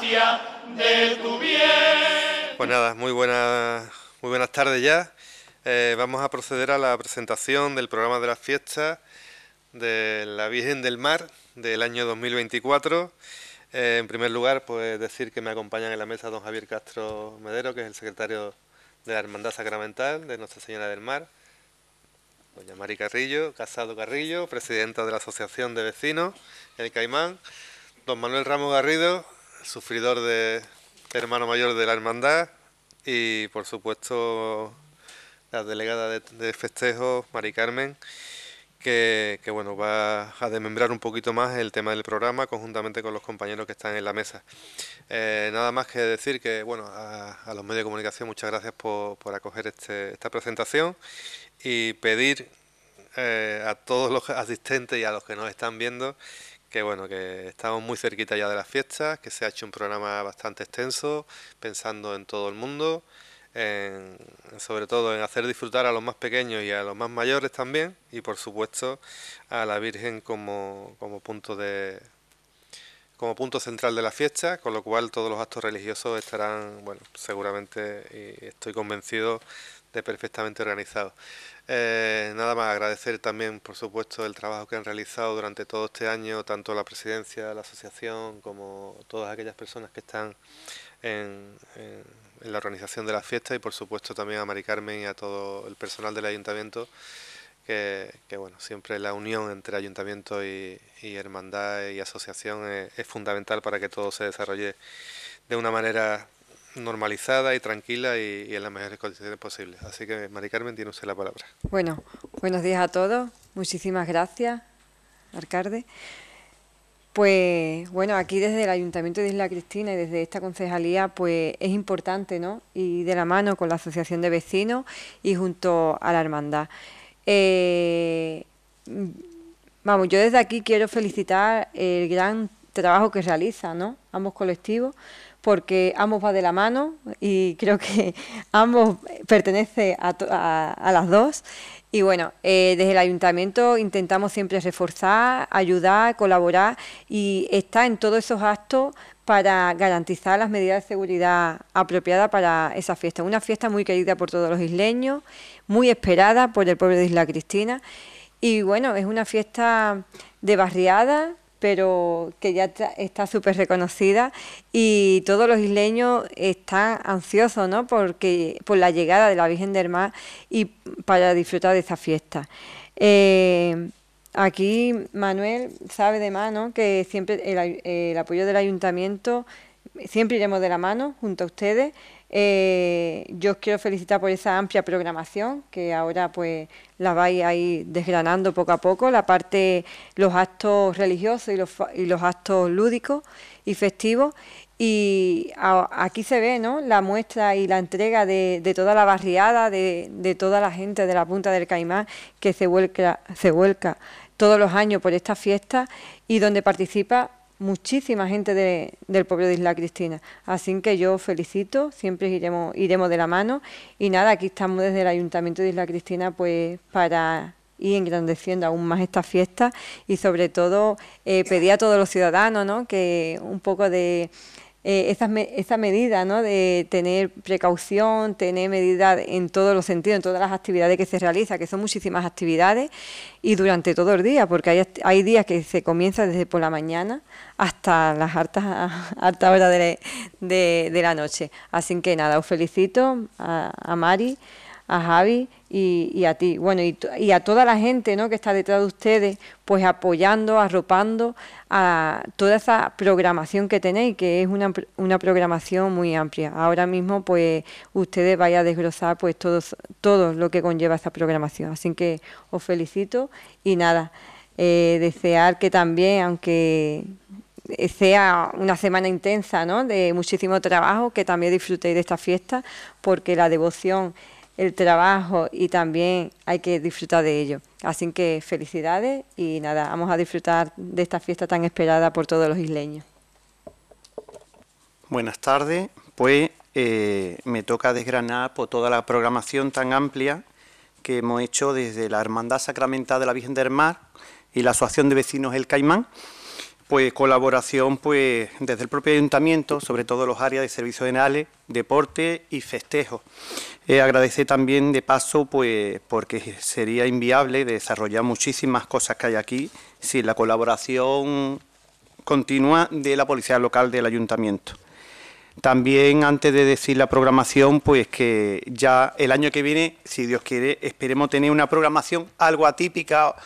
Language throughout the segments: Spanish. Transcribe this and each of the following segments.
de tu bien. Pues nada, muy buenas, muy buenas tardes ya. Eh, vamos a proceder a la presentación del programa de las fiestas de la Virgen del Mar del año 2024. Eh, en primer lugar, pues decir que me acompañan en la mesa don Javier Castro Medero, que es el secretario de la Hermandad Sacramental de Nuestra Señora del Mar. Doña Mari Carrillo, Casado Carrillo, presidenta de la Asociación de Vecinos, El Caimán. Don Manuel Ramos Garrido, sufridor de hermano mayor de la hermandad y por supuesto la delegada de, festejos, Mari Carmen, que, bueno, va a desmembrar un poquito más el tema del programa conjuntamente con los compañeros que están en la mesa. Eh, nada más que decir que bueno, a, los medios de comunicación muchas gracias por, por acoger este, esta presentación y pedir eh, a todos los asistentes y a los que nos están viendo que bueno, que estamos muy cerquita ya de las fiestas, que se ha hecho un programa bastante extenso, pensando en todo el mundo, sobre todo en hacer disfrutar a los más pequeños y a los más mayores también, y por supuesto a la Virgen como, punto de como punto central de la fiesta, con lo cual todos los actos religiosos estarán, bueno, seguramente y estoy convencido de perfectamente organizado. Eh, nada más agradecer también, por supuesto, el trabajo que han realizado durante todo este año, tanto la presidencia, la asociación, como todas aquellas personas que están en, la organización de la fiesta y, por supuesto, también a Mari Carmen y a todo el personal del ayuntamiento. Que, bueno, siempre la unión entre ayuntamiento y, hermandad y asociación es, fundamental para que todo se desarrolle de una manera normalizada y tranquila y, en las mejores condiciones posibles. Así que, Mari Carmen, tiene usted la palabra. Bueno, buenos días a todos. Muchísimas gracias, alcalde. Pues bueno, aquí desde el Ayuntamiento de Isla Cristina y desde esta concejalía, pues es importante, ¿no? Y de la mano con la Asociación de Vecinos y junto a la Hermandad. Eh, vamos, yo desde aquí quiero felicitar el gran trabajo que realizan, ¿no? Ambos colectivos, porque ambos va de la mano y creo que ambos pertenece a, las dos. Y bueno, eh, desde el ayuntamiento intentamos siempre reforzar, ayudar, colaborar y está en todos esos actos para garantizar las medidas de seguridad apropiadas para esa fiesta. Una fiesta muy querida por todos los isleños, muy esperada por el pueblo de Isla Cristina. Y bueno, es una fiesta de barriada, pero que ya está súper reconocida y todos los isleños están ansiosos ¿no? Porque, por la llegada de la Virgen del Mar y para disfrutar de esta fiesta. Eh, aquí Manuel sabe de mano que siempre el, el apoyo del ayuntamiento, siempre iremos de la mano junto a ustedes eh, yo os quiero felicitar por esa amplia programación que ahora pues la vais a ir desgranando poco a poco, la parte, los actos religiosos y los, actos lúdicos y festivos. Y aquí se ve ¿no? la muestra y la entrega de, toda la barriada, de, de, toda la gente de la punta del Caimán que se vuelca, se vuelca todos los años por esta fiesta y donde participa muchísima gente del pueblo de Isla Cristina. Así que yo felicito, siempre iremos, iremos de la mano. Y nada, aquí estamos desde el Ayuntamiento de Isla Cristina pues para ir engrandeciendo aún más esta fiesta y sobre todo eh, pedir a todos los ciudadanos ¿no? que un poco de eh, esa, medida ¿no? de tener precaución, tener medida en todos los sentidos, en todas las actividades que se realizan, que son muchísimas actividades, y durante todo el día, porque hay, hay días que se comienza desde por la mañana hasta las altas, horas de, la noche. Así que nada, os felicito a Mari a Javi y, a ti, bueno, y, a toda la gente que está detrás de ustedes, pues apoyando, arropando a toda esa programación que tenéis, que es una, una programación muy amplia. Ahora mismo, pues ustedes vayan a desglosar pues todos, todo lo que conlleva esa programación. Así que os felicito y nada, eh, desear que también, aunque sea una semana intensa, ¿no? De muchísimo trabajo, que también disfrutéis de esta fiesta, porque la devoción el trabajo y también hay que disfrutar de ello. Así que felicidades y nada, vamos a disfrutar de esta fiesta tan esperada por todos los isleños. Buenas tardes, pues eh, me toca desgranar por toda la programación tan amplia que hemos hecho desde la Hermandad Sacramental de la Virgen del Mar y la Asociación de Vecinos El Caimán pues colaboración pues desde el propio ayuntamiento, sobre todo los áreas de servicios generales, deporte y festejo. Eh, agradecer también de paso pues porque sería inviable desarrollar muchísimas cosas que hay aquí sin la colaboración continua de la policía local del ayuntamiento. También antes de decir la programación, pues que ya el año que viene, si Dios quiere, esperemos tener una programación algo atípica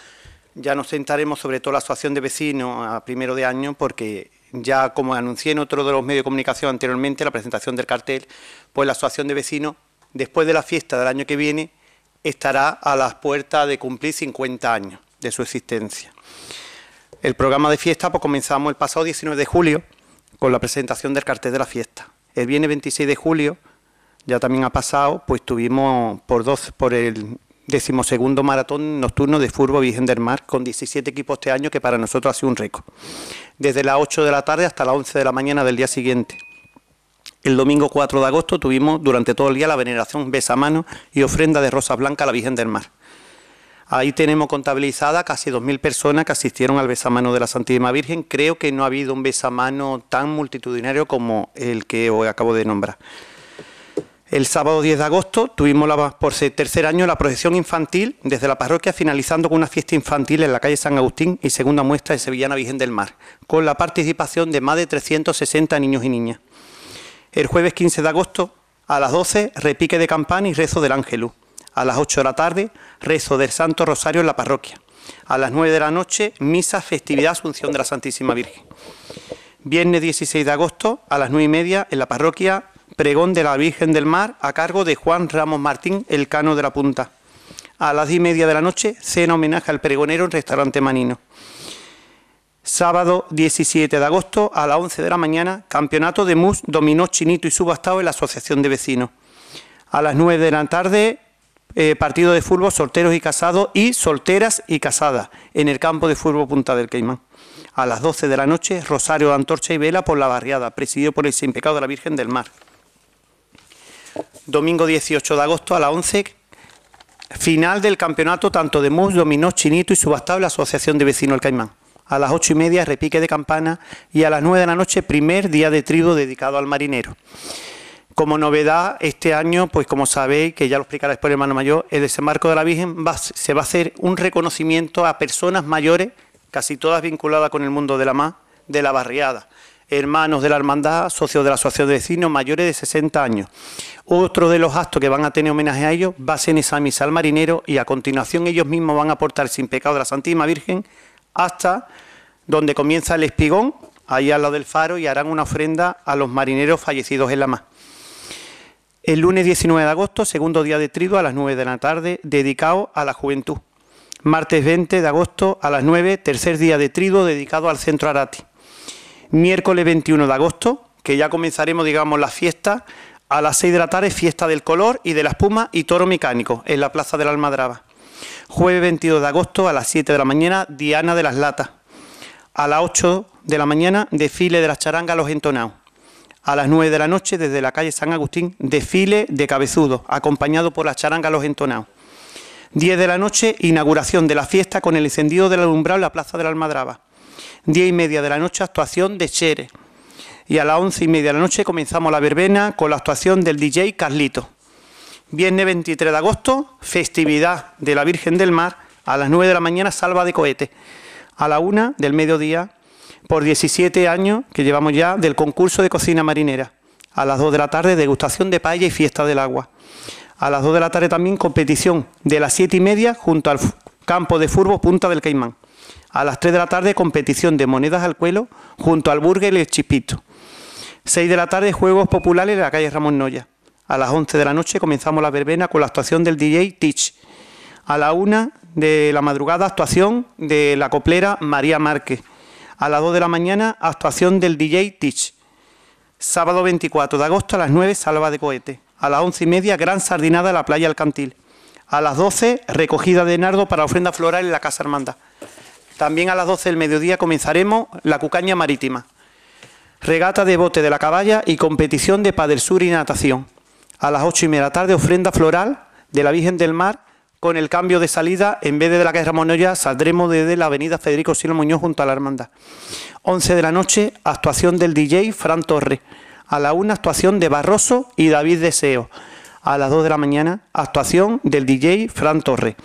ya nos sentaremos sobre todo la asociación de vecinos a primero de año porque ya como anuncié en otro de los medios de comunicación anteriormente, la presentación del cartel, pues la asociación de vecinos después de la fiesta del año que viene estará a las puertas de cumplir 50 años de su existencia. El programa de fiesta pues comenzamos el pasado 19 de julio con la presentación del cartel de la fiesta. El viernes 26 de julio, ya también ha pasado, pues tuvimos por dos, por el decimosegundo maratón nocturno de Furbo Virgen del Mar, con 17 equipos este año, que para nosotros ha sido un récord. Desde las 8 de la tarde hasta las 11 de la mañana del día siguiente. El domingo 4 de agosto tuvimos durante todo el día la veneración besamano y ofrenda de rosas blancas a la Virgen del Mar. Ahí tenemos contabilizada casi 2.000 personas que asistieron al besamano de la Santísima Virgen. Creo que no ha habido un besamano tan multitudinario como el que hoy acabo de nombrar. El sábado 10 de agosto tuvimos la, por tercer año la procesión infantil desde la parroquia, finalizando con una fiesta infantil en la calle San Agustín y segunda muestra de Sevillana Virgen del Mar, con la participación de más de 360 niños y niñas. El jueves 15 de agosto, a las 12, repique de campana y rezo del Ángelus. A las 8 de la tarde, rezo del Santo Rosario en la parroquia. A las 9 de la noche, misa, festividad, Asunción de la Santísima Virgen. Viernes 16 de agosto, a las 9 y media, en la parroquia, pregón de la Virgen del Mar a cargo de Juan Ramos Martín, el cano de la punta. A las diez y media de la noche, cena homenaje al pregonero en restaurante Manino. Sábado 17 de agosto a las 11 de la mañana, campeonato de MUS dominó chinito y subastado en la Asociación de Vecinos. A las nueve de la tarde, eh, partido de fútbol solteros y casados y solteras y casadas en el campo de fútbol Punta del Caimán. A las 12 de la noche, Rosario de Antorcha y Vela por la Barriada, presidido por el Sin Pecado de la Virgen del Mar domingo 18 de agosto a las 11, final del campeonato tanto de MUS, dominó, chinito y subastable Asociación de Vecinos del Caimán. A las ocho y media, repique de campana y a las 9 de la noche, primer día de trigo dedicado al marinero. Como novedad, este año, pues como sabéis, que ya lo explicará después el hermano mayor, el desembarco de la Virgen se va a hacer un reconocimiento a personas mayores, casi todas vinculadas con el mundo de la más, de la barriada hermanos de la hermandad, socios de la asociación de vecinos mayores de 60 años. Otro de los actos que van a tener homenaje a ellos va a ser en esa misa al marinero y a continuación ellos mismos van a portar sin pecado de la Santísima Virgen hasta donde comienza el espigón, ahí al lado del faro, y harán una ofrenda a los marineros fallecidos en la mar. El lunes 19 de agosto, segundo día de trigo a las 9 de la tarde, dedicado a la juventud. Martes 20 de agosto a las 9, tercer día de trigo dedicado al centro Arati miércoles 21 de agosto, que ya comenzaremos, digamos, la fiesta. A las 6 de la tarde, fiesta del color y de la espuma y toro mecánico en la Plaza de la Almadraba. Jueves 22 de agosto a las 7 de la mañana, Diana de las Latas. A las 8 de la mañana, desfile de las charangas Los Entonados. A las 9 de la noche, desde la calle San Agustín, desfile de cabezudos, acompañado por las charangas Los Entonados. 10 de la noche, inauguración de la fiesta con el encendido del alumbrado en la Plaza de la Almadraba. 10 y media de la noche actuación de Chere. Y a las 11 y media de la noche comenzamos la verbena con la actuación del DJ Carlito. Viernes 23 de agosto, festividad de la Virgen del Mar, a las 9 de la mañana salva de cohete. A la 1 del mediodía, por 17 años que llevamos ya del concurso de cocina marinera. A las 2 de la tarde, degustación de paella y fiesta del agua. A las 2 de la tarde también competición de las 7 y media junto al campo de furbo Punta del Caimán. A las 3 de la tarde, competición de monedas al cuelo junto al burger y el chispito. 6 de la tarde, juegos populares en la calle Ramón Noya. A las 11 de la noche comenzamos la verbena con la actuación del DJ Tich. A la 1 de la madrugada, actuación de la coplera María Márquez. A las 2 de la mañana, actuación del DJ Tich. Sábado 24 de agosto a las 9, salva de cohete. A las 11 y media, gran sardinada en la playa Alcantil. A las 12, recogida de nardo para ofrenda floral en la Casa Hermandad. También a las 12 del mediodía comenzaremos la cucaña marítima, regata de bote de la caballa y competición de padel sur y natación. A las 8 y media de la tarde ofrenda floral de la Virgen del Mar con el cambio de salida, en vez de, la calle Ramonoya, saldremos desde la avenida Federico Silo Muñoz junto a la Hermandad. 11 de la noche, actuación del DJ Fran Torre. A la 1, actuación de Barroso y David Deseo. A las 2 de la mañana, actuación del DJ Fran Torre.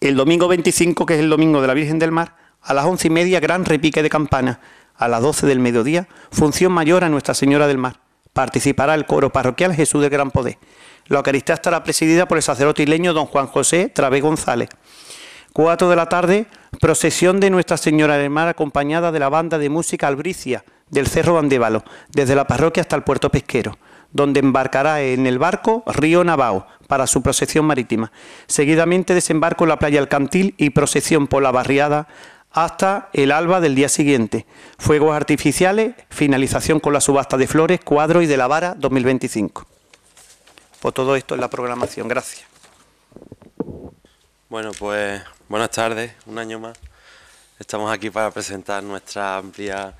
El domingo 25, que es el domingo de la Virgen del Mar, a las once y media, gran repique de campana. A las doce del mediodía, función mayor a Nuestra Señora del Mar. Participará el coro parroquial Jesús del Gran Poder. La Eucaristía estará presidida por el sacerdote isleño don Juan José Travé González. Cuatro de la tarde, procesión de Nuestra Señora del Mar acompañada de la banda de música Albricia del Cerro Andévalo, desde la parroquia hasta el puerto pesquero donde embarcará en el barco Río Navao para su procesión marítima. Seguidamente desembarco en la playa Alcantil y procesión por la barriada hasta el alba del día siguiente. Fuegos artificiales, finalización con la subasta de flores, cuadro y de la vara 2025. ...por todo esto es la programación. Gracias. Bueno, pues buenas tardes, un año más. Estamos aquí para presentar nuestra amplia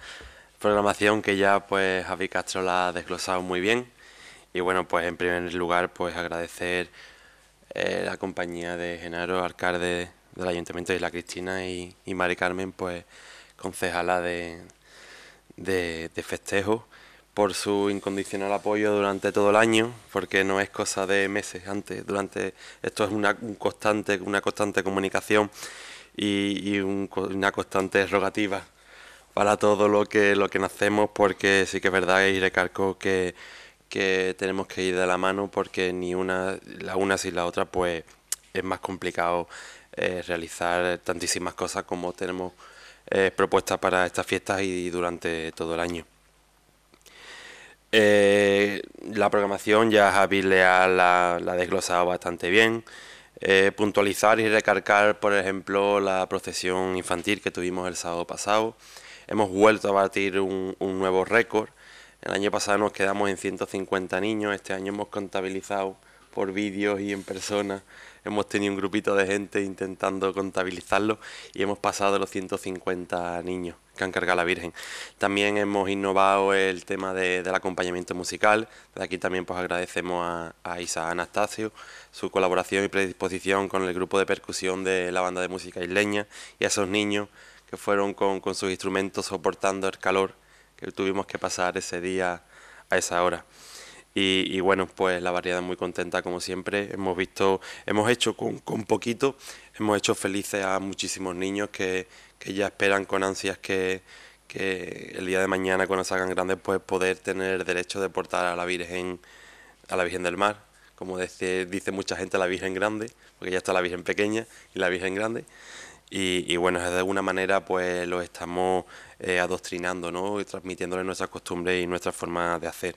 programación que ya pues Javi Castro la ha desglosado muy bien. Y bueno, pues en primer lugar, pues agradecer eh, la compañía de Genaro, alcalde del Ayuntamiento de Isla Cristina y, Mari Carmen, pues concejala de, de, festejo, por su incondicional apoyo durante todo el año, porque no es cosa de meses antes, durante esto es una constante, una constante comunicación y, y una constante rogativa para todo lo que lo que nacemos, porque sí que es verdad y recalco que que tenemos que ir de la mano porque ni una, la una sin la otra, pues es más complicado eh, realizar tantísimas cosas como tenemos eh, propuestas para estas fiestas y, durante todo el año. Eh, la programación ya Javi le ha la, desglosado bastante bien. puntualizar y recargar, por ejemplo, la procesión infantil que tuvimos el sábado pasado. Hemos vuelto a batir un nuevo récord el año pasado nos quedamos en 150 niños, este año hemos contabilizado por vídeos y en persona. Hemos tenido un grupito de gente intentando contabilizarlo y hemos pasado los 150 niños que han cargado la Virgen. También hemos innovado el tema del acompañamiento musical. De aquí también pues agradecemos a, Isa Anastasio su colaboración y predisposición con el grupo de percusión de la banda de música isleña y a esos niños que fueron con sus instrumentos soportando el calor que tuvimos que pasar ese día a esa hora. Y, bueno, pues la variedad muy contenta como siempre. Hemos visto, hemos hecho con, con poquito, hemos hecho felices a muchísimos niños que, que ya esperan con ansias que, que, el día de mañana cuando salgan grandes pues poder tener derecho de portar a la Virgen, a la Virgen del Mar. Como dice, dice mucha gente, la Virgen Grande, porque ya está la Virgen Pequeña y la Virgen Grande. Y, bueno, de alguna manera pues los estamos eh, adoctrinando ¿no? y transmitiéndole nuestras costumbres y nuestras formas de hacer.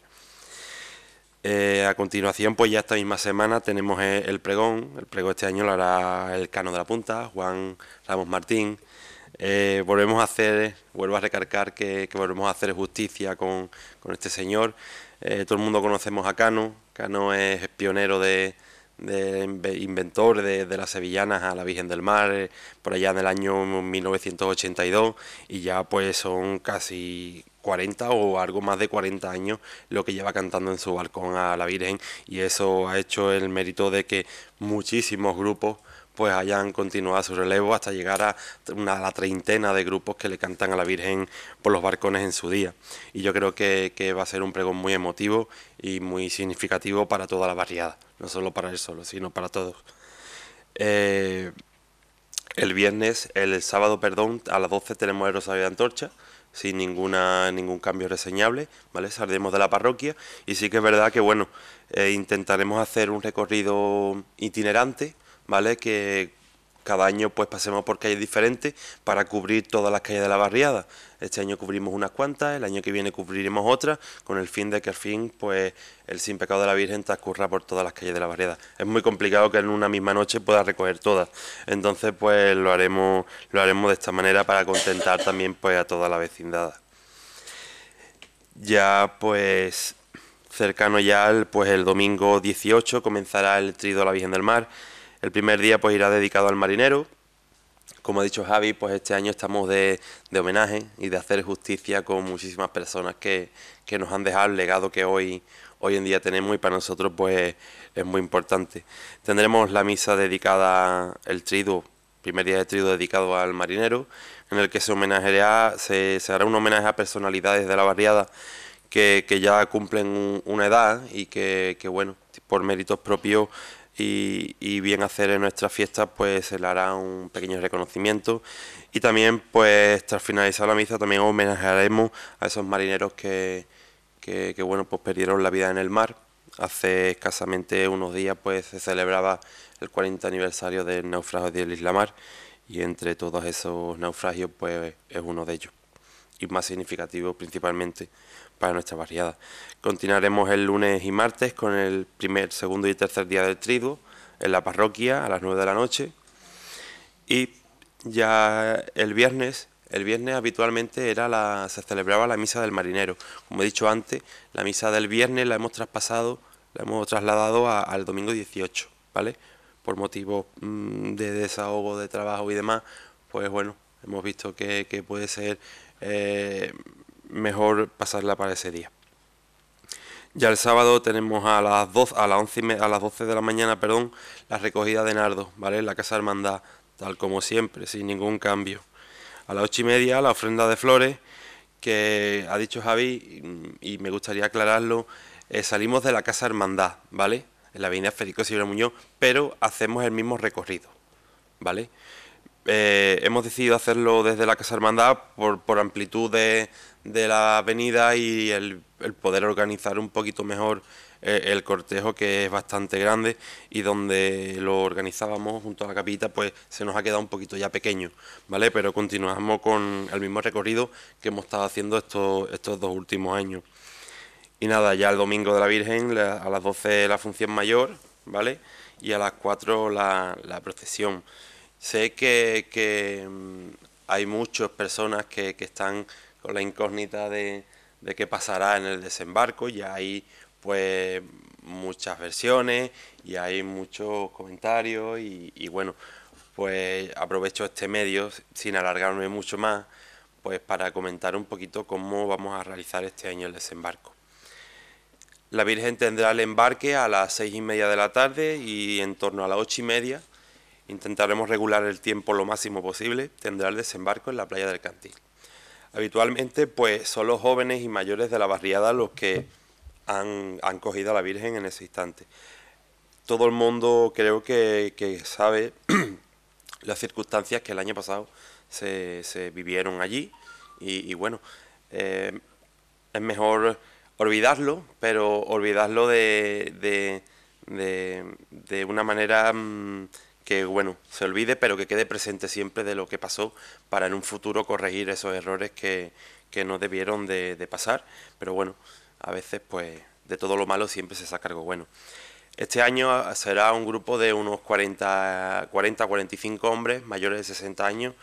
Eh, a continuación, pues ya esta misma semana tenemos eh, el pregón. El pregón este año lo hará el Cano de la Punta, Juan Ramos Martín. volvemos a hacer, vuelvo a recargar que, volvemos a hacer justicia con, con este señor. todo el mundo conocemos a Cano. Cano es pionero de, de inventor de, de, las sevillanas a la Virgen del Mar, eh, por allá en el año 1982, y ya pues son casi 40 o algo más de 40 años lo que lleva cantando en su balcón a la Virgen, y eso ha hecho el mérito de que muchísimos grupos pues hayan continuado su relevo hasta llegar a una a la treintena de grupos que le cantan a la Virgen por los barcones en su día. Y yo creo que, va a ser un pregón muy emotivo y muy significativo para toda la barriada, no solo para él solo, sino para todos. Eh, el viernes, el sábado, perdón, a las 12 tenemos el Rosario de Antorcha, sin ninguna, ningún cambio reseñable, ¿vale? Saldremos de la parroquia y sí que es verdad que, bueno, eh, intentaremos hacer un recorrido itinerante ¿vale? Que cada año pues pasemos por calles diferentes para cubrir todas las calles de la barriada. Este año cubrimos unas cuantas, el año que viene cubriremos otras, con el fin de que al fin pues el sin pecado de la Virgen transcurra por todas las calles de la barriada. Es muy complicado que en una misma noche pueda recoger todas. Entonces pues lo haremos, haremos de esta manera para contentar también pues a toda la vecindad. Ya pues cercano ya al, pues el domingo 18 comenzará el trido de la Virgen del Mar el primer día pues irá dedicado al marinero. Como ha dicho Javi, pues este año estamos de, homenaje y de hacer justicia con muchísimas personas que, que, nos han dejado el legado que hoy, hoy en día tenemos y para nosotros pues es muy importante. Tendremos la misa dedicada, el triduo, primer día de triduo dedicado al marinero, en el que se homenajeará, se, se hará un homenaje a personalidades de la barriada que, que, ya cumplen una edad y que, que, bueno, por méritos propios y, bien hacer en nuestra fiesta pues se le hará un pequeño reconocimiento y también pues tras finalizar la misa también homenajearemos a esos marineros que, que, que bueno pues perdieron la vida en el mar hace escasamente unos días pues se celebraba el 40 aniversario del naufragio del Islamar y entre todos esos naufragios pues es uno de ellos y más significativo principalmente para nuestra barriada. Continuaremos el lunes y martes con el primer, segundo y tercer día del trigo en la parroquia a las 9 de la noche. Y ya el viernes, el viernes habitualmente era la, se celebraba la misa del marinero. Como he dicho antes, la misa del viernes la hemos traspasado, la hemos trasladado al domingo 18, ¿vale? Por motivos mm, de desahogo, de trabajo y demás, pues bueno, hemos visto que, puede ser eh, mejor pasarla para ese día. Ya el sábado tenemos a las 12, a las 11 a las de la mañana, perdón, la recogida de Nardo, ¿vale? En la Casa Hermandad, tal como siempre, sin ningún cambio. A las ocho y media la ofrenda de flores, que ha dicho Javi, mm, y me gustaría aclararlo, eh, salimos de la Casa Hermandad, ¿vale? En la avenida Federico Sibra Muñoz, pero hacemos el mismo recorrido, ¿vale? Eh, hemos decidido hacerlo desde la Casa Hermandad por, amplitud de, la avenida y el, poder organizar un poquito mejor eh, el cortejo que es bastante grande y donde lo organizábamos junto a la capita pues se nos ha quedado un poquito ya pequeño, ¿vale? Pero continuamos con el mismo recorrido que hemos estado haciendo estos, estos dos últimos años. Y nada, ya el domingo de la Virgen a las 12 la función mayor, ¿vale? Y a las 4 la procesión. Sé que, mm, hay muchas personas que, están con la incógnita de, qué pasará en el desembarco y hay pues muchas versiones y hay muchos comentarios y, y, bueno, pues aprovecho este medio sin alargarme mucho más pues para comentar un poquito cómo vamos a realizar este año el desembarco. La Virgen tendrá el embarque a las seis y media de la tarde y en torno a las ocho y media Intentaremos regular el tiempo lo máximo posible, tendrá el desembarco en la playa del Cantil. Habitualmente, pues son los jóvenes y mayores de la barriada los que han, cogido a la Virgen en ese instante. Todo el mundo creo que, sabe las circunstancias que el año pasado se, vivieron allí y, bueno, eh, es mejor olvidarlo, pero olvidarlo de, una manera... Mm, que bueno, se olvide, pero que quede presente siempre de lo que pasó para en un futuro corregir esos errores que, que no debieron de, pasar. Pero bueno, a veces pues de todo lo malo siempre se saca algo bueno. Este año será un grupo de unos 40-45 hombres mayores de 60 años,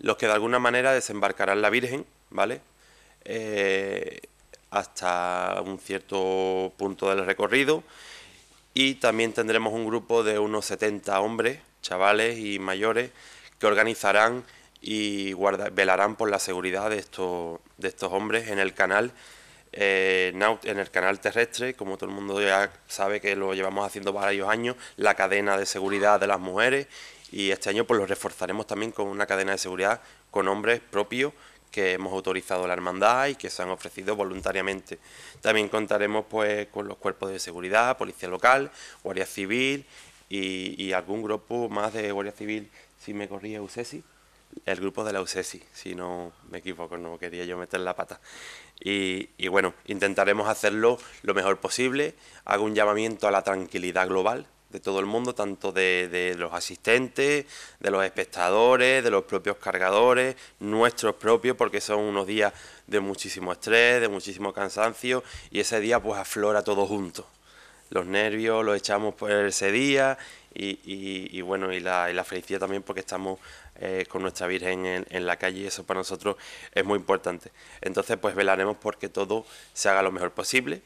los que de alguna manera desembarcarán la Virgen, ¿vale? Eh, hasta un cierto punto del recorrido y también tendremos un grupo de unos 70 hombres chavales y mayores que organizarán y velarán por la seguridad de estos, de estos hombres en el canal eh, en el canal terrestre, como todo el mundo ya sabe que lo llevamos haciendo varios años, la cadena de seguridad de las mujeres y este año pues lo reforzaremos también con una cadena de seguridad con hombres propios que hemos autorizado la hermandad y que se han ofrecido voluntariamente. También contaremos pues con los cuerpos de seguridad, policía local, guardia civil y, algún grupo más de Guardia Civil, si me corría UCESI, el grupo de la UCESI, si no me equivoco, no quería yo meter la pata. Y, bueno, intentaremos hacerlo lo mejor posible. Hago un llamamiento a la tranquilidad global, de todo el mundo, tanto de, los asistentes, de los espectadores, de los propios cargadores, nuestros propios, porque son unos días de muchísimo estrés, de muchísimo cansancio, y ese día pues aflora todo junto los nervios los echamos por ese día y, bueno, y la, felicidad también porque estamos eh, con nuestra Virgen en, la calle y eso para nosotros es muy importante. Entonces pues velaremos porque todo se haga lo mejor posible.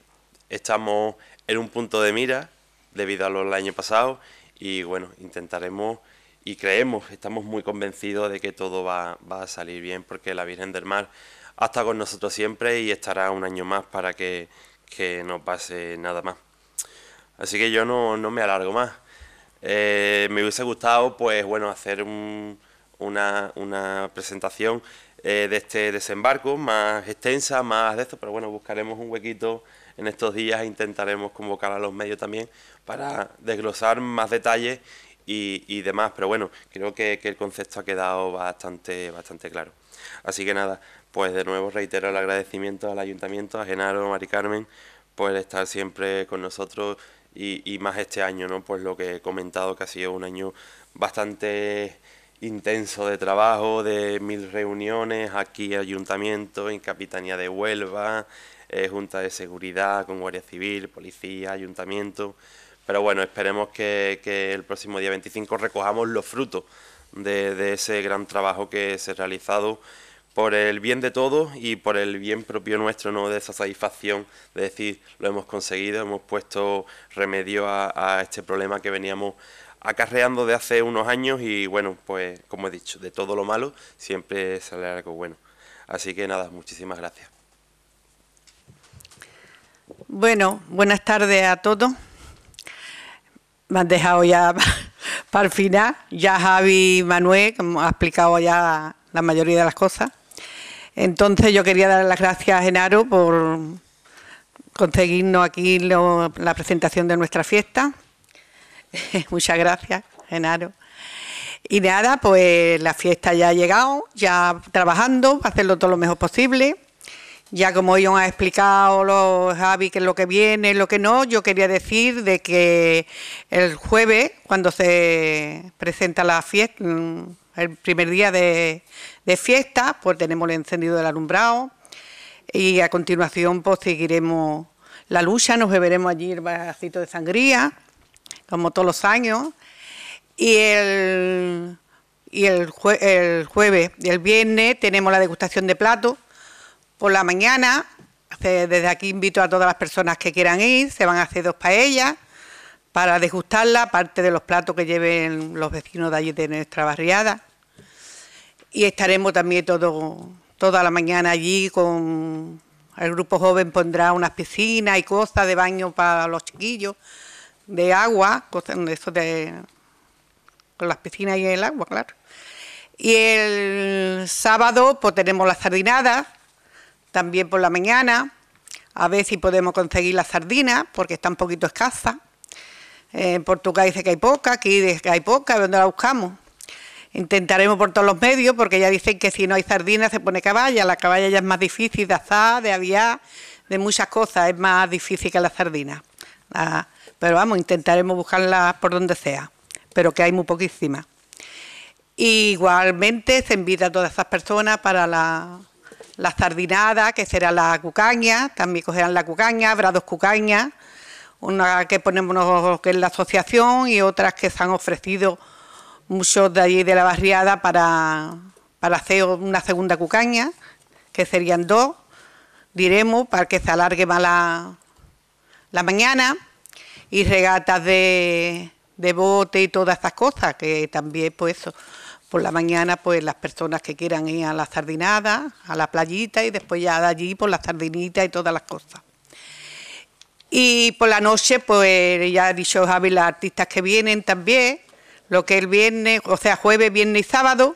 Estamos en un punto de mira debido a lo del año pasado y bueno, intentaremos y creemos, estamos muy convencidos de que todo va, va a salir bien porque la Virgen del Mar ha estado con nosotros siempre y estará un año más para que, que no pase nada más. Así que yo no, me alargo más. Eh, me hubiese gustado, pues bueno, hacer una, presentación eh, de este desembarco más extensa, más de esto, pero bueno, buscaremos un huequito en estos días e intentaremos convocar a los medios también para desglosar más detalles y, demás. Pero bueno, creo que, que, el concepto ha quedado bastante, bastante claro. Así que nada, pues de nuevo reitero el agradecimiento al ayuntamiento, a Genaro, a Mari Carmen, por estar siempre con nosotros y, más este año, ¿no? Pues lo que he comentado que ha sido un año bastante intenso de trabajo, de mil reuniones aquí ayuntamiento, en capitanía de Huelva, eh, junta de seguridad con Guardia Civil, policía, ayuntamiento. Pero bueno, esperemos que, el próximo día 25 recojamos los frutos de, de ese gran trabajo que se ha realizado por el bien de todos y por el bien propio nuestro, ¿no? de esa satisfacción de decir, lo hemos conseguido, hemos puesto remedio a, este problema que veníamos acarreando de hace unos años y bueno, pues como he dicho, de todo lo malo siempre sale algo bueno. Así que nada, muchísimas gracias. Bueno, buenas tardes a todos. Me han dejado ya para el final. Ya Javi Manuel, como ha explicado ya la mayoría de las cosas. Entonces yo quería dar las gracias a Genaro por conseguirnos aquí la presentación de nuestra fiesta. Muchas gracias, Genaro. Y nada, pues la fiesta ya ha llegado, ya trabajando, hacerlo todo lo mejor posible. Ya como ellos han explicado los Javi que lo que viene, lo que no, yo quería decir de que el jueves, cuando se presenta la fiesta, el primer día de, fiesta, pues tenemos el encendido del alumbrado y a continuación pues seguiremos la lucha, nos beberemos allí el vasito de sangría, como todos los años, y el, y el, el jueves y el viernes tenemos la degustación de platos por la mañana. Desde aquí invito a todas las personas que quieran ir, se van a hacer dos paellas para degustarla, aparte de los platos que lleven los vecinos de allí de nuestra barriada. Y estaremos también todo, toda la mañana allí con el grupo joven pondrá unas piscinas y cosas de baño para los chiquillos, de agua, cosas de eso de con las piscinas y el agua, claro. Y el sábado pues tenemos las sardinadas, también por la mañana, a ver si podemos conseguir las sardinas, porque está un poquito escasa. Eh, en Portugal dice que hay poca, aquí dice que hay poca, ¿dónde la buscamos? Intentaremos por todos los medios, porque ya dicen que si no hay sardina se pone caballa, la caballa ya es más difícil de azar, de aviar, de muchas cosas, es más difícil que la sardina. pero vamos, intentaremos buscarla por donde sea, pero que hay muy poquísimas. Igualmente se invita a todas esas personas para la, la sardinada, que será la cucaña, también cogerán la cucaña, habrá dos cucañas una que ponemos que es la asociación y otras que se han ofrecido muchos de allí de la barriada para, hacer una segunda cucaña, que serían dos, diremos, para que se alargue más la, mañana, y regatas de, bote y todas estas cosas, que también pues por la mañana pues las personas que quieran ir a la sardinada, a la playita y después ya de allí por las sardinitas y todas las cosas. Y por la noche, pues ya ha dicho Javi, las artistas que vienen también, lo que es el viernes, o sea, jueves, viernes y sábado,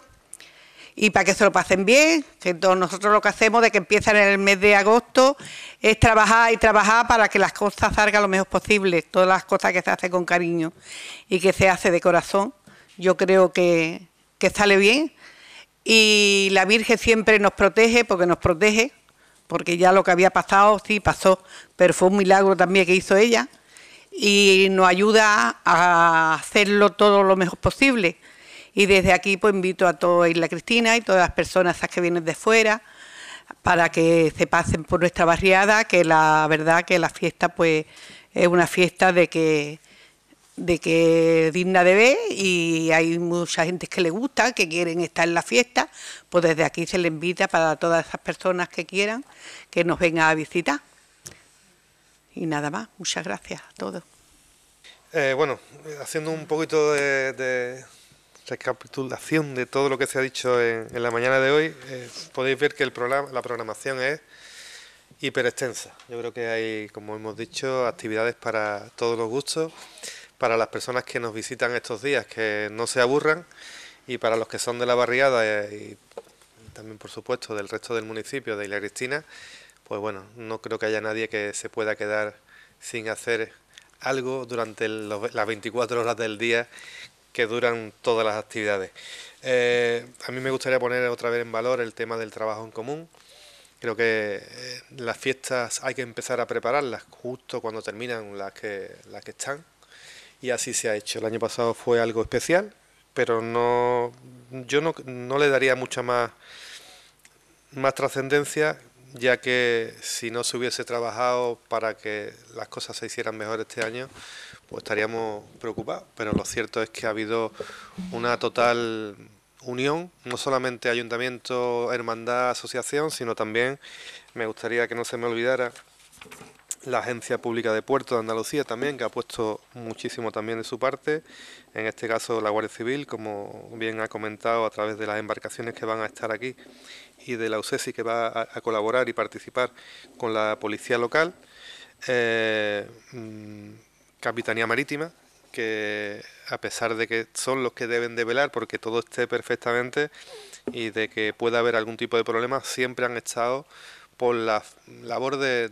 y para que se lo pasen bien, que nosotros lo que hacemos de que empiezan en el mes de agosto es trabajar y trabajar para que las cosas salgan lo mejor posible, todas las cosas que se hacen con cariño y que se hace de corazón, yo creo que sale bien. Y la Virgen siempre nos protege porque nos protege porque ya lo que había pasado, sí, pasó, pero fue un milagro también que hizo ella y nos ayuda a hacerlo todo lo mejor posible. Y desde aquí pues invito a toda Isla Cristina y todas las personas que vienen de fuera para que se pasen por nuestra barriada, que la verdad que la fiesta pues es una fiesta de que de que digna de ver y hay mucha gente que le gusta, que quieren estar en la fiesta, pues desde aquí se le invita para todas esas personas que quieran que nos vengan a visitar. Y nada más, muchas gracias a todos. Eh, bueno, haciendo un poquito de, recapitulación de todo lo que se ha dicho en, la mañana de hoy, eh, podéis ver que el programa, la programación es hiperextensa. Yo creo que hay, como hemos dicho, actividades para todos los gustos para las personas que nos visitan estos días, que no se aburran, y para los que son de la barriada eh, y, también, por supuesto, del resto del municipio de Isla Cristina, pues bueno, no creo que haya nadie que se pueda quedar sin hacer algo durante las 24 horas del día que duran todas las actividades. Eh, a mí me gustaría poner otra vez en valor el tema del trabajo en común. Creo que eh, las fiestas hay que empezar a prepararlas justo cuando terminan las que, las que están y así se ha hecho. El año pasado fue algo especial, pero no, yo no, le daría mucha más, más trascendencia, ya que si no se hubiese trabajado para que las cosas se hicieran mejor este año, pues estaríamos preocupados. Pero lo cierto es que ha habido una total unión, no solamente ayuntamiento, hermandad, asociación, sino también me gustaría que no se me olvidara la Agencia Pública de Puerto de Andalucía también, que ha puesto muchísimo también de su parte, en este caso la Guardia Civil, como bien ha comentado, a través de las embarcaciones que van a estar aquí y de la UCESI que va a, colaborar y participar con la policía local, eh, mm, Capitanía Marítima, que a pesar de que son los que deben de velar porque todo esté perfectamente y de que pueda haber algún tipo de problema, siempre han estado por la labor de,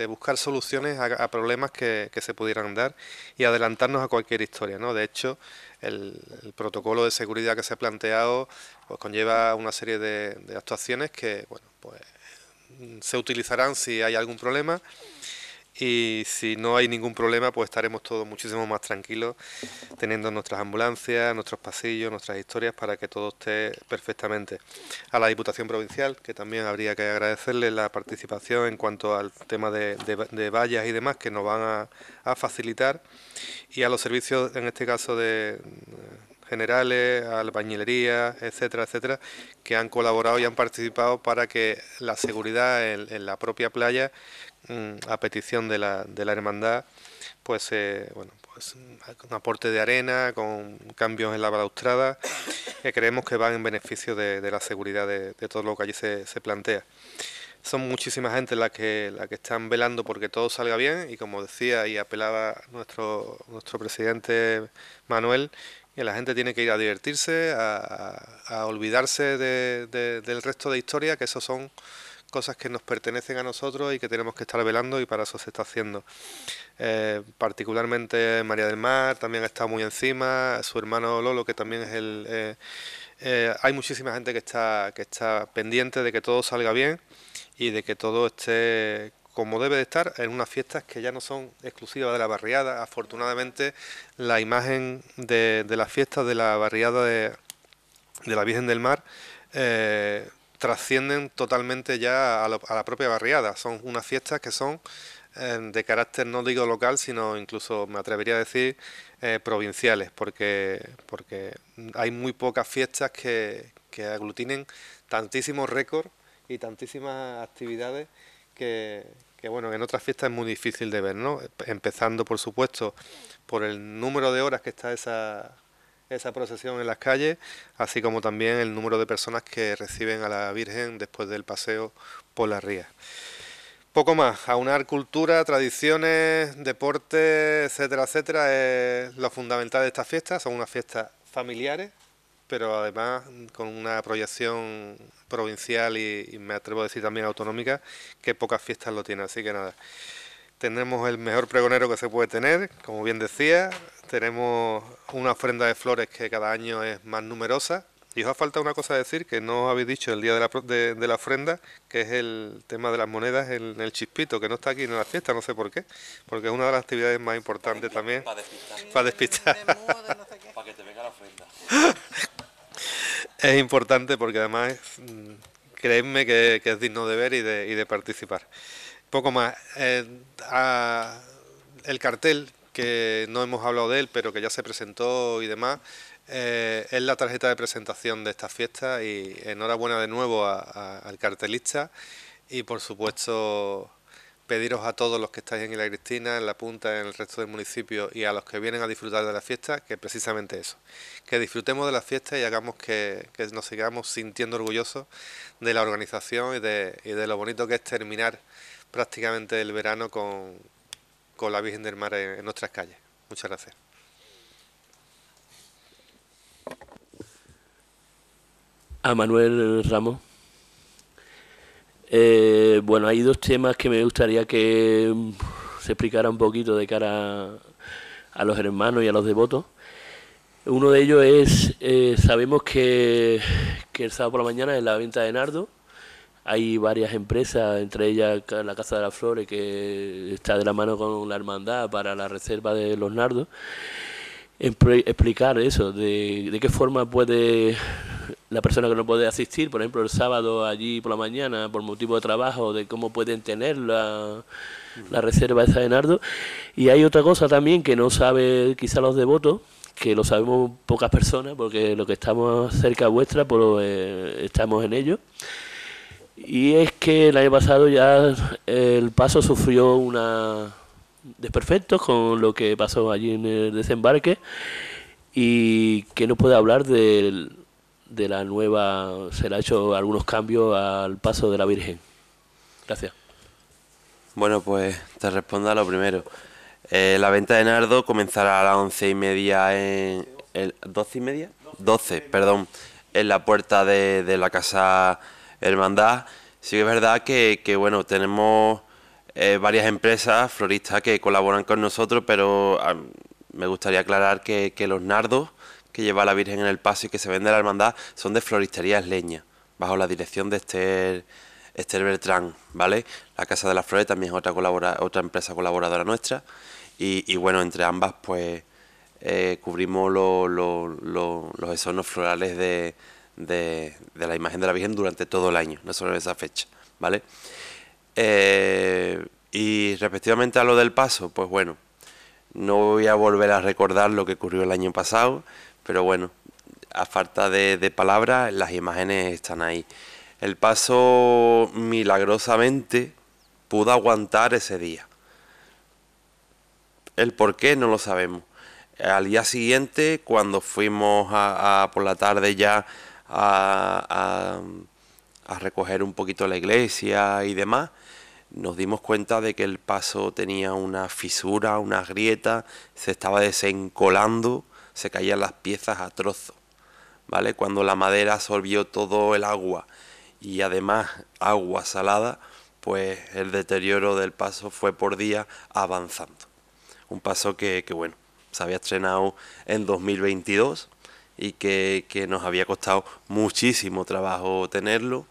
de buscar soluciones a, problemas que, se pudieran dar y adelantarnos a cualquier historia. ¿no? De hecho, el, protocolo de seguridad que se ha planteado pues, conlleva una serie de, de actuaciones que bueno, pues, se utilizarán si hay algún problema y si no hay ningún problema, pues estaremos todos muchísimo más tranquilos, teniendo nuestras ambulancias, nuestros pasillos, nuestras historias, para que todo esté perfectamente. A la Diputación Provincial, que también habría que agradecerle la participación en cuanto al tema de, de, vallas y demás, que nos van a, a facilitar, y a los servicios, en este caso, de generales, albañilería, etcétera, etcétera, que han colaborado y han participado para que la seguridad en, la propia playa, mm, a petición de la, de la hermandad, pues eh, bueno, pues con aporte de arena, con cambios en la balaustrada, que creemos que van en beneficio de, la seguridad de, todo lo que allí se, plantea son muchísima gente la que, la que están velando porque todo salga bien y como decía y apelaba nuestro, nuestro presidente Manuel, y la gente tiene que ir a divertirse, a, olvidarse del resto de historia, que eso son cosas que nos pertenecen a nosotros y que tenemos que estar velando y para eso se está haciendo. Eh, particularmente María del Mar también está muy encima, su hermano Lolo que también es el... Eh, eh, hay muchísima gente que está, que está pendiente de que todo salga bien y de que todo esté como debe de estar en unas fiestas que ya no son exclusivas de la barriada. Afortunadamente, la imagen de, las fiestas de la barriada de, la Virgen del Mar eh, trascienden totalmente ya a, la propia barriada. Son unas fiestas que son eh, de carácter no digo local, sino incluso me atrevería a decir eh, provinciales, porque, porque hay muy pocas fiestas que, que aglutinen tantísimos récords y tantísimas actividades que, que bueno, en otras fiestas es muy difícil de ver, ¿no? Empezando, por supuesto, por el número de horas que está esa, esa procesión en las calles, así como también el número de personas que reciben a la Virgen después del paseo por las rías. Poco más, aunar cultura, tradiciones, deportes, etcétera, etcétera, es lo fundamental de estas fiestas. Son unas fiestas familiares, pero además con una proyección provincial y, me atrevo a decir también autonómica, que pocas fiestas lo tiene. Así que nada, tenemos el mejor pregonero que se puede tener, como bien decía, tenemos una ofrenda de flores que cada año es más numerosa. Y os ha faltado una cosa a decir que no os habéis dicho el día de la, de, la ofrenda, que es el tema de las monedas en el, chispito, que no está aquí en la fiesta, no sé por qué, porque es una de las actividades más importantes también. Para despistar. Para que te venga la ofrenda. es importante porque además mm, creedme que, es digno de ver y de, participar. Poco más. Eh, el cartel, que no hemos hablado de él, pero que ya se presentó y demás, eh, es la tarjeta de presentación de esta fiesta y enhorabuena de nuevo al cartelista y por supuesto pediros a todos los que estáis en Isla Cristina, en La Punta, en el resto del municipio y a los que vienen a disfrutar de la fiesta, que precisamente eso, que disfrutemos de la fiesta y hagamos que, nos sigamos sintiendo orgullosos de la organización y de, lo bonito que es terminar prácticamente el verano con, la Virgen del Mar en nuestras calles. Muchas gracias. A Manuel Ramos. Eh, bueno, hay dos temas que me gustaría que mm, se explicara un poquito de cara a los hermanos y a los devotos. Uno de ellos es, eh, sabemos que, el sábado por la mañana en la venta de Nardo hay varias empresas, entre ellas la Casa de las Flores, que está de la mano con la hermandad para la reserva de los nardos. explicar eso, de qué forma puede la persona que no puede asistir, por ejemplo, el sábado allí por la mañana, por motivo de trabajo, de cómo pueden tener la, la reserva esa de Nardo. Y hay otra cosa también que no sabe quizá los devotos, que lo sabemos pocas personas, porque lo que estamos cerca vuestra, pues eh, estamos en ello. Y es que el año pasado ya el paso sufrió una desperfectos con lo que pasó allí en el desembarque y que no puede hablar del de la nueva, se le ha hecho algunos cambios al paso de la Virgen. Gracias. Bueno, pues te respondo a lo primero. Eh, la venta de Nardo comenzará a las once y media en... El, ¿Doce y media? Doce, perdón, en la puerta de, de la Casa Hermandad. Sí que es verdad que, que bueno, tenemos eh, varias empresas floristas que colaboran con nosotros, pero me gustaría aclarar que, que los nardos que lleva la Virgen en el paso y que se vende a la hermandad son de Floristerías Leña bajo la dirección de Esther, Bertrán, ¿vale? La Casa de las Flores también es otra, otra empresa colaboradora nuestra y, bueno, entre ambas pues eh, cubrimos los esornos florales de, de, la imagen de la Virgen durante todo el año, no solo en esa fecha, ¿vale? Eh, y respectivamente a lo del paso, pues bueno, no voy a volver a recordar lo que ocurrió el año pasado, pero bueno, a falta de, palabras, las imágenes están ahí. El paso milagrosamente pudo aguantar ese día. El por qué no lo sabemos. Al día siguiente, cuando fuimos a, por la tarde ya a, a, recoger un poquito la iglesia y demás, nos dimos cuenta de que el paso tenía una fisura, una grieta, se estaba desencolando se caían las piezas a trozos, ¿vale? Cuando la madera absorbió todo el agua y además agua salada, pues el deterioro del paso fue por día avanzando. Un paso que, bueno, se había estrenado en 2022 y que, nos había costado muchísimo trabajo tenerlo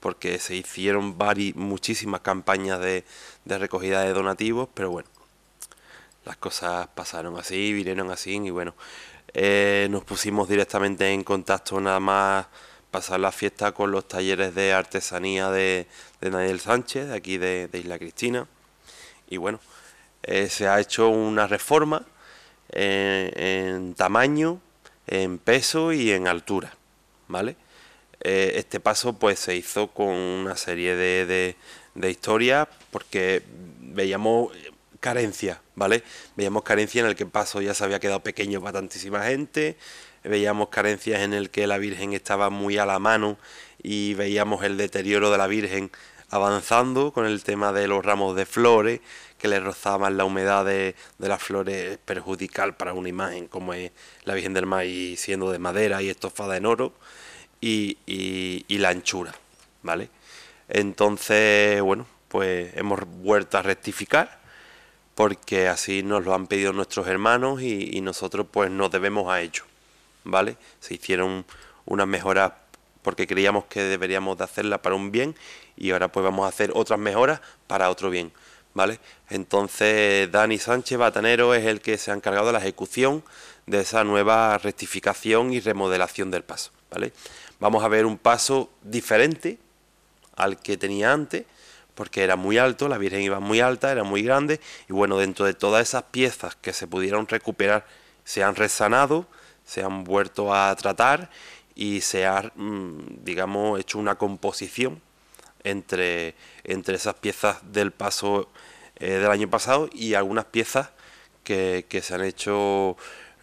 porque se hicieron muchísimas campañas de, de recogida de donativos, pero bueno, las cosas pasaron así, vinieron así y bueno, eh, nos pusimos directamente en contacto nada más pasar la fiesta con los talleres de artesanía de, de Daniel Sánchez, de aquí de, Isla Cristina. Y bueno, eh, se ha hecho una reforma eh, en, tamaño, en peso y en altura, ¿vale? este paso pues se hizo con una serie de, de, de historias porque veíamos ...carencia, ¿vale? Veíamos carencia en el que paso ya se había quedado pequeño para tantísima gente, veíamos carencias en el que la Virgen estaba muy a la mano y veíamos el deterioro de la Virgen avanzando con el tema de los ramos de flores, que le rozaban la humedad de, las flores perjudicial para una imagen como es la Virgen del Maíz siendo de madera y estofada en oro, y, y la anchura, ¿vale? Entonces, bueno, pues hemos vuelto a rectificar porque así nos lo han pedido nuestros hermanos y, nosotros pues nos debemos a ello, ¿vale? Se hicieron unas mejoras porque creíamos que deberíamos de hacerlas para un bien y ahora pues vamos a hacer otras mejoras para otro bien, ¿vale? Entonces Dani Sánchez Batanero es el que se ha encargado de la ejecución de esa nueva rectificación y remodelación del paso, ¿vale? Vamos a ver un paso diferente al que tenía antes, porque era muy alto, la Virgen iba muy alta, era muy grande, y bueno, dentro de todas esas piezas que se pudieron recuperar, se han resanado, se han vuelto a tratar y se ha, mm, digamos, hecho una composición entre, entre esas piezas del paso eh, del año pasado y algunas piezas que, que se han hecho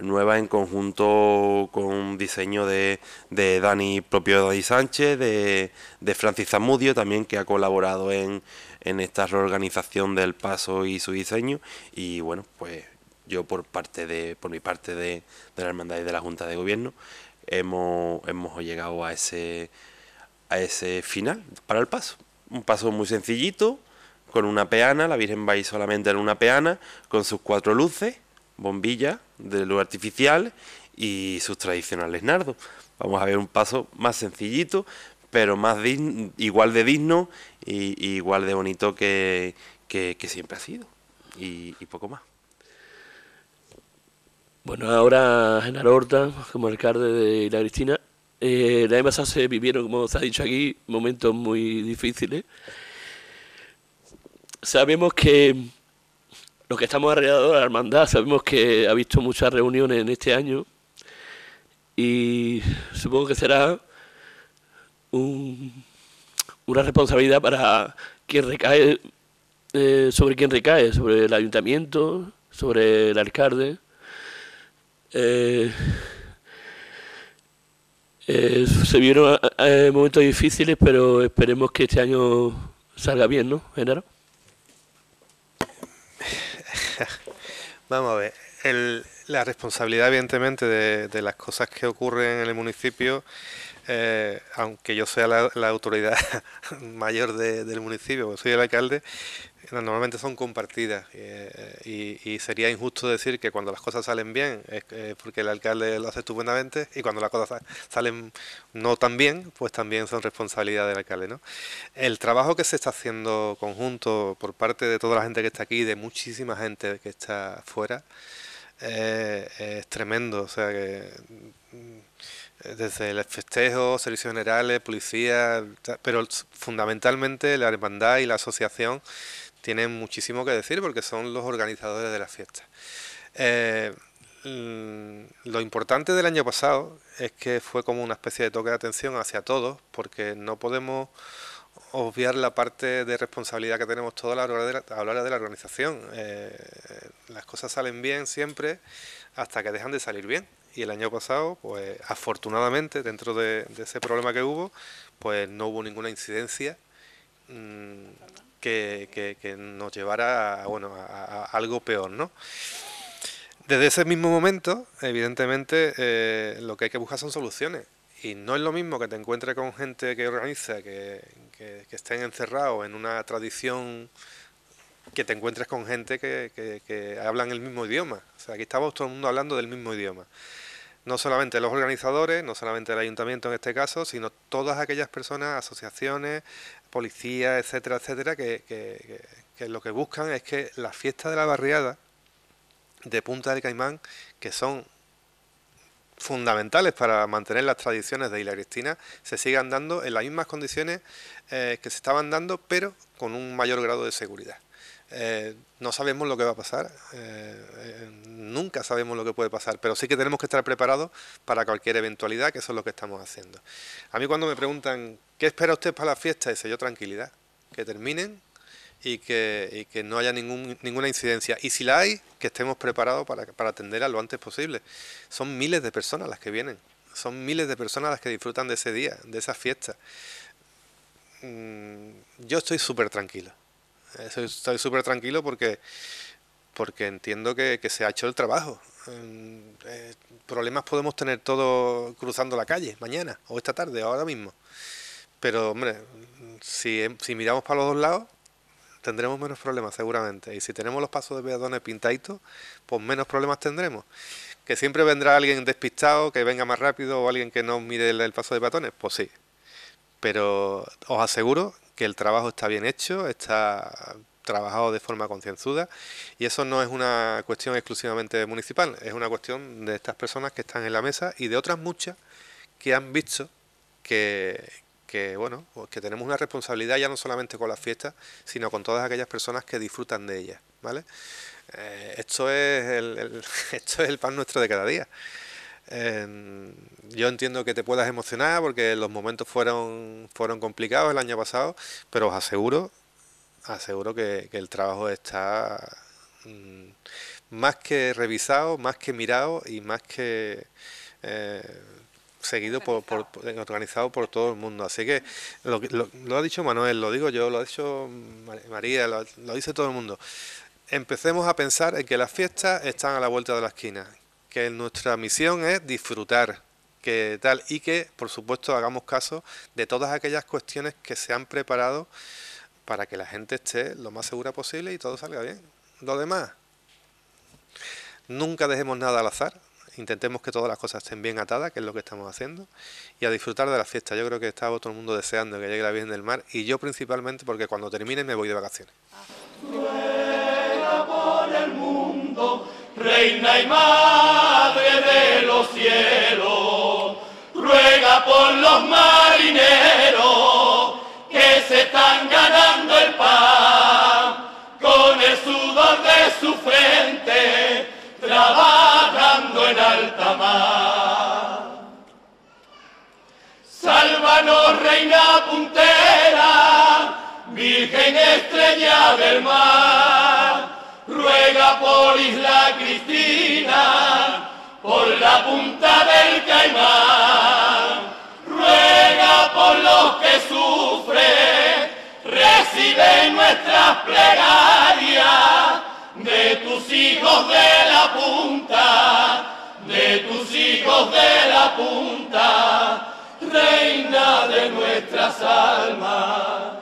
nueva en conjunto con un diseño de, de Dani, propio Dani Sánchez, de, Francis Zamudio también, que ha colaborado en, en esta reorganización del paso y su diseño. Y bueno, pues yo por parte de, por mi parte de, la hermandad y de la Junta de Gobierno, hemos, llegado a ese a ese final para el paso. Un paso muy sencillito, con una peana, la Virgen va solamente en una peana, con sus cuatro luces bombilla de luz artificial y sus tradicionales nardos. Vamos a ver un paso más sencillito, pero más igual de digno y, igual de bonito que, siempre ha sido. Y, poco más. Bueno, ahora en Horta, como alcalde de La Cristina, eh, la EMASA se vivieron, como se ha dicho aquí, momentos muy difíciles. Sabemos que los que estamos alrededor de la hermandad sabemos que ha visto muchas reuniones en este año y supongo que será una responsabilidad para quien recae, eh, sobre quien recae, sobre el ayuntamiento, sobre el alcalde. Eh, eh, se vieron momentos difíciles, pero esperemos que este año salga bien, ¿no, General? Vamos a ver. El, la responsabilidad, evidentemente, de, las cosas que ocurren en el municipio, eh, aunque yo sea la, autoridad mayor del municipio, porque soy el alcalde, eh, normalmente son compartidas eh, y, sería injusto decir que cuando las cosas salen bien es, porque el alcalde lo hace estupendamente y cuando las cosas salen no tan bien, pues también son responsabilidad del alcalde. ¿no? El trabajo que se está haciendo conjunto por parte de toda la gente que está aquí y de muchísima gente que está fuera, es tremendo. O sea, que mm, desde el festejo, servicios generales, policía, pero fundamentalmente la hermandad y la asociación tienen muchísimo que decir porque son los organizadores de la fiesta eh, mm, lo importante del año pasado es que fue como una especie de toque de atención hacia todos porque no podemos obviar la parte de responsabilidad que tenemos todos a la hora de la, de la organización. Eh, las cosas salen bien siempre hasta que dejan de salir bien. Y el año pasado, pues afortunadamente, dentro de, ese problema que hubo, pues no hubo ninguna incidencia mm, que, nos llevara a, bueno, a, algo peor, ¿no? Desde ese mismo momento, evidentemente, eh, lo que hay que buscar son soluciones. Y no es lo mismo que te encuentres con gente que organiza, que, que, estén encerrados en una tradición que te encuentres con gente que, que, hablan el mismo idioma. O sea, aquí estamos todo el mundo hablando del mismo idioma. No solamente los organizadores, no solamente el ayuntamiento en este caso, sino todas aquellas personas, asociaciones, policías, etcétera, etcétera, que, que, lo que buscan es que la fiesta de la barriada de Punta del Caimán, que son fundamentales para mantener las tradiciones de Isla Cristina se sigan dando en las mismas condiciones eh, que se estaban dando, pero con un mayor grado de seguridad. Eh, no sabemos lo que va a pasar, eh, nunca sabemos lo que puede pasar, pero sí que tenemos que estar preparados para cualquier eventualidad, que eso es lo que estamos haciendo. A mí cuando me preguntan, ¿qué espera usted para la fiesta? Dice yo tranquilidad, que terminen, y que, no haya ninguna incidencia. Y si la hay, que estemos preparados para, para atenderla lo antes posible. Son miles de personas las que vienen, son miles de personas las que disfrutan de ese día, de esa fiesta. Mm, yo estoy súper tranquilo. Estoy súper tranquilo porque, porque entiendo que, se ha hecho el trabajo. Mm, eh, problemas podemos tener todos cruzando la calle mañana o esta tarde ahora mismo. Pero hombre, si, si miramos para los dos lados, tendremos menos problemas seguramente. Y si tenemos los pasos de peatones pintaditos, pues menos problemas tendremos. Que siempre vendrá alguien despistado, que venga más rápido o alguien que no mire el, paso de peatones, pues sí. Pero os aseguro que el trabajo está bien hecho, está trabajado de forma concienzuda y eso no es una cuestión exclusivamente municipal, es una cuestión de estas personas que están en la mesa y de otras muchas que han visto que, que bueno, pues que tenemos una responsabilidad ya no solamente con las fiestas, sino con todas aquellas personas que disfrutan de ellas, ¿vale? Eh, esto, es el, pan nuestro de cada día. Em, yo entiendo que te puedas emocionar porque los momentos fueron, fueron complicados el año pasado, pero os aseguro, aseguro que, el trabajo está mm, más que revisado, más que mirado y más que eh, seguido por, organizado por todo el mundo. Así que lo, lo, ha dicho Manuel, lo digo yo, lo ha dicho María, lo, lo dice todo el mundo. Empecemos a pensar en que las fiestas están a la vuelta de la esquina, que nuestra misión es disfrutar, que tal y que por supuesto hagamos caso de todas aquellas cuestiones que se han preparado para que la gente esté lo más segura posible y todo salga bien. Lo demás, nunca dejemos nada al azar, intentemos que todas las cosas estén bien atadas, que es lo que estamos haciendo, y a disfrutar de la fiesta. Yo creo que está todo el mundo deseando que llegue la Virgen del Mar, y yo principalmente porque cuando termine me voy de vacaciones. por el mundo, reina y madre de los cielos, ruega por los marineros que se están ganando el pan con el sudor de su frente. reina puntera, virgen estrella del mar, ruega por Isla Cristina, por la punta del caimán, ruega por los que sufren, recibe nuestras plegarias de tus hijos de la punta, de tus hijos de la punta reina de nuestras almas.